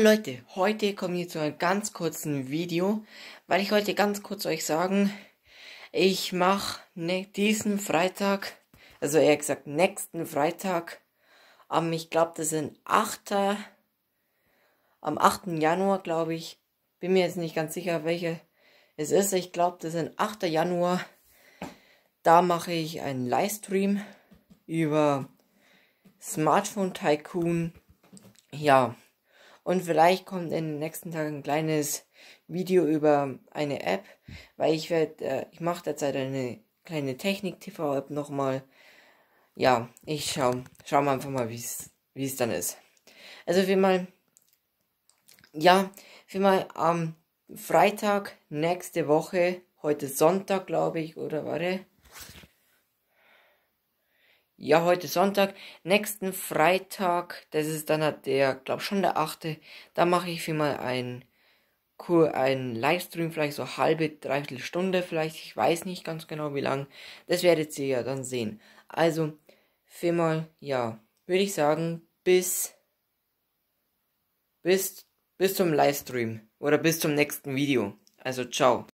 Leute, heute kommen wir zu einem ganz kurzen Video, weil ich heute ganz kurz euch sagen, ich mache ne, diesen Freitag, also eher gesagt nächsten Freitag, am, ich glaube das sind 8. am 8. Januar, glaube ich, bin mir jetzt nicht ganz sicher, welche es ist, ich glaube das sind 8. Januar, da mache ich einen Livestream über Smartphone Tycoon, ja und vielleicht kommt in den nächsten Tagen ein kleines Video über eine App, weil ich werde, äh, ich mache derzeit eine kleine Technik-TV-App nochmal. Ja, ich schau, schau mal einfach mal, wie es dann ist. Also wie mal, ja, wie mal am Freitag nächste Woche, heute Sonntag, glaube ich, oder warte, ja, heute Sonntag, nächsten Freitag, das ist dann halt der, glaube schon der 8., da mache ich für mal einen, einen Livestream, vielleicht so halbe, dreiviertel Stunde, vielleicht, ich weiß nicht ganz genau wie lang, das werdet ihr ja dann sehen. Also, für mal, ja, würde ich sagen, bis, bis, bis zum Livestream oder bis zum nächsten Video. Also, ciao.